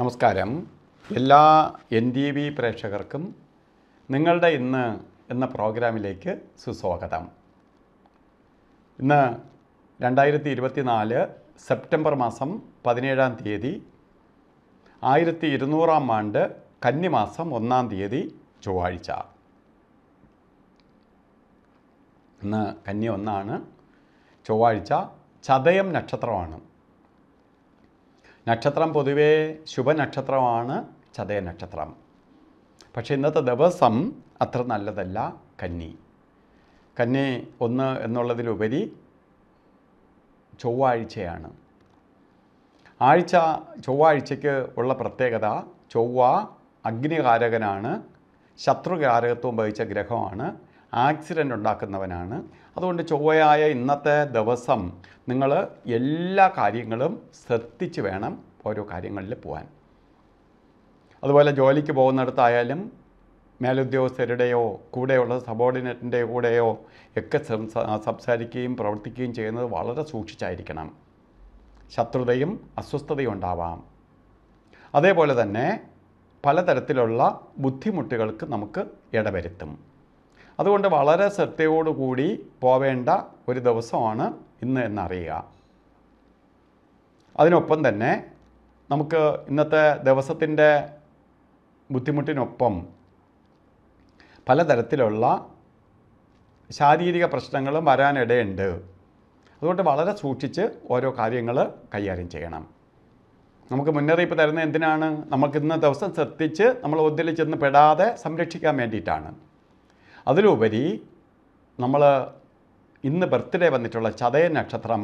നമസ്കാരം എല്ലാ N T V പ്രേക്ഷകർക്കും നിങ്ങളുടെ ഇന്ന് എന്ന പ്രോഗ്രാമിലേക്ക് സുസ്വാഗതം ഇന്ന് രണ്ടായിരത്തി നാല് സെപ്റ്റംബർ മാസം പതിനേഴാം തീയതി ആയിരത്തി ഇരുന്നൂറാം ആണ്ട് കന്നിമാസം ഒന്നാം തീയതി ചൊവ്വാഴ്ച ഇന്ന് കന്നി ഒന്നാണ് ചൊവ്വാഴ്ച ചതയം നക്ഷത്രമാണ് നക്ഷത്രം പൊതുവേ ശുഭനക്ഷത്രമാണ് ചതയ നക്ഷത്രം പക്ഷേ ഇന്നത്തെ ദിവസം അത്ര നല്ലതല്ല കന്നി കന്നി ഒന്ന് എന്നുള്ളതിലുപരി ചൊവ്വാഴ്ചയാണ് ആഴ്ച ചൊവ്വാഴ്ചയ്ക്ക് ഉള്ള പ്രത്യേകത ചൊവ്വ അഗ്നികാരകനാണ് ശത്രുകാരകത്വം വഹിച്ച ഗ്രഹമാണ് ആക്സിഡൻ്റ് ഉണ്ടാക്കുന്നവനാണ് അതുകൊണ്ട് ചൊവ്വയായ ഇന്നത്തെ ദിവസം നിങ്ങൾ എല്ലാ കാര്യങ്ങളും ശ്രദ്ധിച്ച് വേണം ഓരോ കാര്യങ്ങളിൽ പോകാൻ അതുപോലെ ജോലിക്ക് പോകുന്നിടത്തായാലും മേലുദ്യോഗസ്ഥരുടെയോ കൂടെയുള്ള സബോർഡിനേറ്റിൻ്റെ കൂടെയോ ഒക്കെ സംസാരിക്കുകയും പ്രവർത്തിക്കുകയും ചെയ്യുന്നത് വളരെ സൂക്ഷിച്ചായിരിക്കണം ശത്രുതയും അസ്വസ്ഥതയും ഉണ്ടാവാം അതേപോലെ തന്നെ പലതരത്തിലുള്ള ബുദ്ധിമുട്ടുകൾക്ക് നമുക്ക് ഇടവരുത്തും അതുകൊണ്ട് വളരെ ശ്രദ്ധയോടുകൂടി പോവേണ്ട ഒരു ദിവസമാണ് ഇന്ന് എന്നറിയുക അതിനൊപ്പം തന്നെ നമുക്ക് ഇന്നത്തെ ദിവസത്തിൻ്റെ ബുദ്ധിമുട്ടിനൊപ്പം പലതരത്തിലുള്ള ശാരീരിക പ്രശ്നങ്ങളും വരാനിടയുണ്ട് അതുകൊണ്ട് വളരെ സൂക്ഷിച്ച് ഓരോ കാര്യങ്ങൾ കൈകാര്യം ചെയ്യണം നമുക്ക് മുന്നറിയിപ്പ് തരുന്ന എന്തിനാണ് നമുക്ക് ഇന്ന ദിവസം ശ്രദ്ധിച്ച് നമ്മൾ ഒന്നിൽ ചെന്ന് പെടാതെ സംരക്ഷിക്കാൻ വേണ്ടിയിട്ടാണ് അതിലുപരി നമ്മൾ ഇന്ന് ബർത്ത്ഡേ വന്നിട്ടുള്ള ചതയ നക്ഷത്രം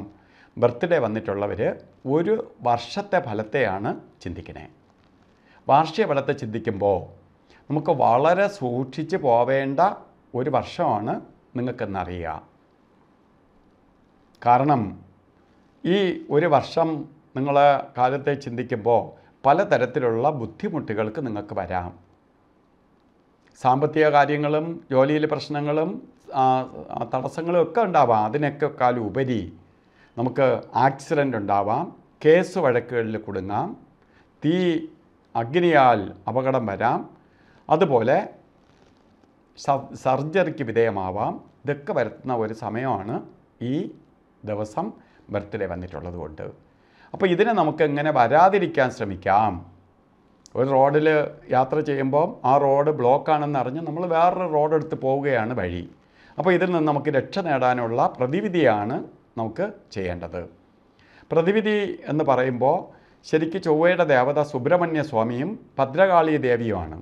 ബർത്ത്ഡേ വന്നിട്ടുള്ളവർ ഒരു വർഷത്തെ ഫലത്തെയാണ് ചിന്തിക്കണേ വാർഷിക ഫലത്തെ ചിന്തിക്കുമ്പോൾ നമുക്ക് വളരെ സൂക്ഷിച്ച് പോവേണ്ട ഒരു വർഷമാണ് നിങ്ങൾക്കെന്നറിയുക കാരണം ഈ ഒരു വർഷം നിങ്ങൾ കാലത്തെ ചിന്തിക്കുമ്പോൾ പലതരത്തിലുള്ള ബുദ്ധിമുട്ടുകൾക്ക് നിങ്ങൾക്ക് വരാം സാമ്പത്തിക കാര്യങ്ങളും ജോലിയിലെ പ്രശ്നങ്ങളും തടസ്സങ്ങളും ഒക്കെ ഉണ്ടാവാം അതിനൊക്കെ കാലം ഉപരി നമുക്ക് ആക്സിഡൻ്റ് ഉണ്ടാവാം കേസ് വഴക്കുകളിൽ കുടുങ്ങാം തീ അഗ്നിയാൽ അപകടം വരാം അതുപോലെ സർജറിക്ക് വിധേയമാവാം ഇതൊക്കെ വരുത്തുന്ന ഒരു സമയമാണ് ഈ ദിവസം ബർത്ത്ഡേ വന്നിട്ടുള്ളത് കൊണ്ട് അപ്പോൾ ഇതിനെ നമുക്ക് എങ്ങനെ വരാതിരിക്കാൻ ശ്രമിക്കാം ഒരു റോഡിൽ യാത്ര ചെയ്യുമ്പോൾ ആ റോഡ് ബ്ലോക്കാണെന്ന് അറിഞ്ഞ് നമ്മൾ വേറൊരു റോഡ് എടുത്ത് പോവുകയാണ് വഴി അപ്പോൾ ഇതിൽ നിന്ന് നമുക്ക് രക്ഷ നേടാനുള്ള പ്രതിവിധിയാണ് നമുക്ക് ചെയ്യേണ്ടത് പ്രതിവിധി എന്ന് പറയുമ്പോൾ ശരിക്കും ചൊവ്വയുടെ ദേവത സുബ്രഹ്മണ്യ സ്വാമിയും ഭദ്രകാളി ദേവിയുമാണ്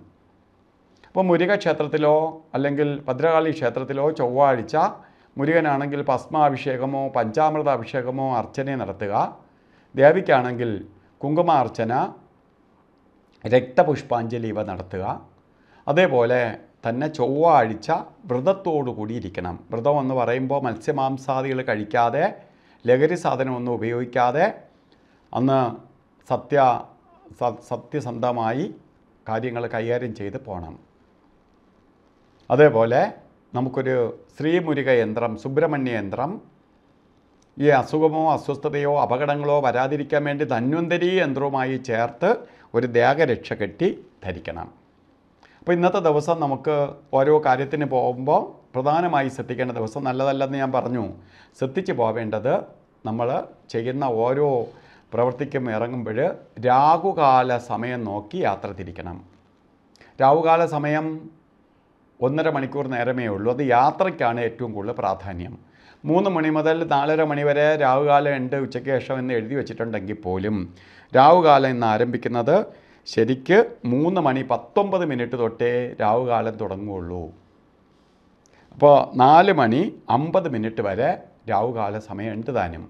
അപ്പോൾ മുരുക ക്ഷേത്രത്തിലോ അല്ലെങ്കിൽ ഭദ്രകാളി ക്ഷേത്രത്തിലോ ചൊവ്വാഴ്ച മുരുകനാണെങ്കിൽ ഭസ്മാഭിഷേകമോ പഞ്ചാമൃത അഭിഷേകമോ അർച്ചനയെ നടത്തുക ദേവിക്കാണെങ്കിൽ കുങ്കുമാർച്ചന രക്തപുഷ്പാഞ്ജലി ഇവ നടത്തുക അതേപോലെ തന്നെ ചൊവ്വാഴ്ച വ്രതത്തോടു കൂടിയിരിക്കണം വ്രതം എന്ന് പറയുമ്പോൾ മത്സ്യമാംസാദികൾ കഴിക്കാതെ ലഹരി സാധനമൊന്നും ഉപയോഗിക്കാതെ അന്ന് സത്യ സത്യസന്ധമായി കാര്യങ്ങൾ കൈകാര്യം ചെയ്ത് പോകണം അതേപോലെ നമുക്കൊരു ശ്രീമുരുക യന്ത്രം സുബ്രഹ്മണ്യ യന്ത്രം ഈ അസുഖമോ അസ്വസ്ഥതയോ അപകടങ്ങളോ വരാതിരിക്കാൻ വേണ്ടി ധന്വന്തരി യന്ത്രവുമായി ചേർത്ത് ഒരു ദേഹരക്ഷ കെട്ടി ധരിക്കണം അപ്പോൾ ഇന്നത്തെ ദിവസം നമുക്ക് ഓരോ കാര്യത്തിന് പോകുമ്പോൾ പ്രധാനമായി ശ്രദ്ധിക്കേണ്ട ദിവസം നല്ലതല്ലെന്ന് ഞാൻ പറഞ്ഞു ശ്രദ്ധിച്ച് പോവേണ്ടത് നമ്മൾ ചെയ്യുന്ന ഓരോ പ്രവർത്തിക്കും ഇറങ്ങുമ്പോൾ രാഹുകാല സമയം നോക്കി യാത്ര തിരിക്കണം രാഹുകാല സമയം ഒന്നര മണിക്കൂർ നേരമേ ഉള്ളൂ അത് യാത്രയ്ക്കാണ് ഏറ്റവും കൂടുതൽ പ്രാധാന്യം മൂന്ന് മണി മുതൽ നാലര മണി വരെ രാവുകാലം ഉണ്ട് ഉച്ചയ്ക്ക് ശേഷം എന്ന് എഴുതി വെച്ചിട്ടുണ്ടെങ്കിൽ പോലും രാവുകാലം ഇന്ന് ആരംഭിക്കുന്നത് ശരിക്ക് മൂന്ന് മണി പത്തൊമ്പത് മിനിറ്റ് തൊട്ടേ രാവുകാലം തുടങ്ങുകയുള്ളൂ അപ്പോൾ നാല് മണി അമ്പത് മിനിറ്റ് വരെ രാവുകാല സമയമുണ്ട് താനും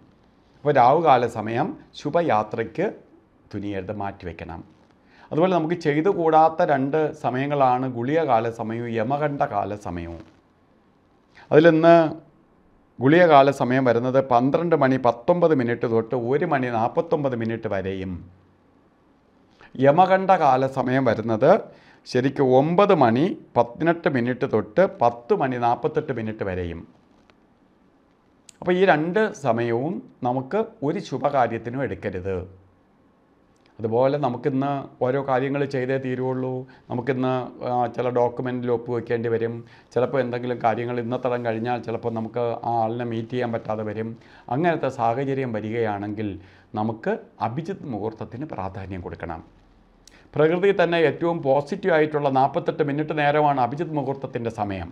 അപ്പോൾ രാവുകാല സമയം ശുഭയാത്രയ്ക്ക് തുനിയരുത് മാറ്റിവെക്കണം അതുപോലെ നമുക്ക് ചെയ്തു കൂടാത്ത രണ്ട് സമയങ്ങളാണ് ഗുളിയകാല സമയവും യമകണ്ഠ കാല സമയവും അതിലിന്ന് ഗുളികകാല സമയം വരുന്നത് പന്ത്രണ്ട് മണി പത്തൊമ്പത് മിനിറ്റ് തൊട്ട് ഒരു മണി നാൽപ്പത്തൊമ്പത് മിനിറ്റ് വരെയും യമകണ്ഠ കാല സമയം വരുന്നത് ശരിക്കും ഒമ്പത് മണി പതിനെട്ട് മിനിറ്റ് തൊട്ട് പത്ത് മണി നാൽപ്പത്തെട്ട് മിനിറ്റ് വരെയും അപ്പോൾ ഈ രണ്ട് സമയവും നമുക്ക് ഒരു ശുഭകാര്യത്തിനും എടുക്കരുത് അതുപോലെ നമുക്കിന്ന് ഓരോ കാര്യങ്ങൾ ചെയ്തേ തീരുള്ളൂ നമുക്കിന്ന് ചില ഡോക്യുമെൻറ്റിൽ ഒപ്പുവെക്കേണ്ടി വരും ചിലപ്പോൾ എന്തെങ്കിലും കാര്യങ്ങൾ ഇന്നത്തടം കഴിഞ്ഞാൽ ചിലപ്പോൾ നമുക്ക് ആ ആളിനെ മീറ്റ് ചെയ്യാൻ പറ്റാതെ വരും അങ്ങനത്തെ സാഹചര്യം വരികയാണെങ്കിൽ നമുക്ക് അഭിജിത് മുഹൂർത്തത്തിന് പ്രാധാന്യം കൊടുക്കണം പ്രകൃതി തന്നെ ഏറ്റവും പോസിറ്റീവ് ആയിട്ടുള്ള നാൽപ്പത്തെട്ട് മിനിറ്റ് നേരമാണ് അഭിജിത് മുഹൂർത്തത്തിൻ്റെ സമയം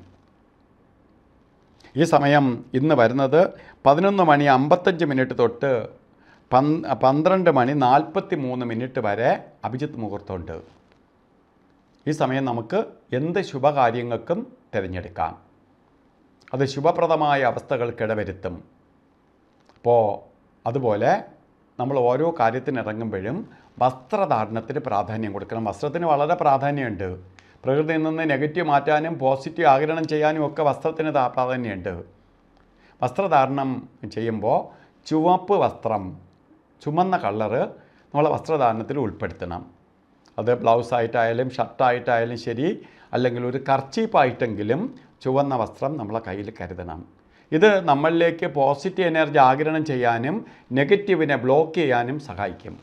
ഈ സമയം ഇന്ന് വരുന്നത് പതിനൊന്ന് മണി അമ്പത്തഞ്ച് മിനിറ്റ് തൊട്ട് പന്ത്രണ്ട് മണി നാൽപ്പത്തി മൂന്ന് മിനിറ്റ് വരെ അഭിജിത്ത് മുഹൂർത്തമുണ്ട് ഈ സമയം നമുക്ക് എന്ത് ശുഭകാര്യങ്ങൾക്കും തിരഞ്ഞെടുക്കാം അത് ശുഭപ്രദമായ അവസ്ഥകൾക്കിട വരുത്തും അപ്പോൾ അതുപോലെ നമ്മൾ ഓരോ കാര്യത്തിനിറങ്ങുമ്പോഴും വസ്ത്രധാരണത്തിന് പ്രാധാന്യം കൊടുക്കണം വസ്ത്രത്തിന് വളരെ പ്രാധാന്യമുണ്ട് പ്രകൃതിയിൽ നിന്ന് നെഗറ്റീവ് മാറ്റാനും പോസിറ്റീവ് ആഗിരണം ചെയ്യാനും ഒക്കെ വസ്ത്രത്തിന് പ്രാധാന്യമുണ്ട് വസ്ത്രധാരണം ചെയ്യുമ്പോൾ ചുവപ്പ് വസ്ത്രം ചുമന്ന കളറ് നമ്മളെ വസ്ത്രധാരണത്തിൽ ഉൾപ്പെടുത്തണം അത് ബ്ലൗസ് ആയിട്ടായാലും ഷർട്ടായിട്ടായാലും ശരി അല്ലെങ്കിൽ ഒരു കർച്ചീപ്പായിട്ടെങ്കിലും ചുവന്ന വസ്ത്രം നമ്മളെ കയ്യിൽ കരുതണം ഇത് നമ്മളിലേക്ക് പോസിറ്റീവ് എനർജി ആഗ്രഹം ചെയ്യാനും നെഗറ്റീവിനെ ബ്ലോക്ക് ചെയ്യാനും സഹായിക്കും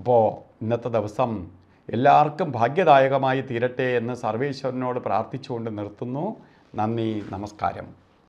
അപ്പോൾ ഇന്നത്തെ ദിവസം എല്ലാവർക്കും ഭാഗ്യദായകമായി തീരട്ടെ എന്ന് സർവേശ്വരനോട് പ്രാർത്ഥിച്ചുകൊണ്ട് നിർത്തുന്നു നന്ദി നമസ്കാരം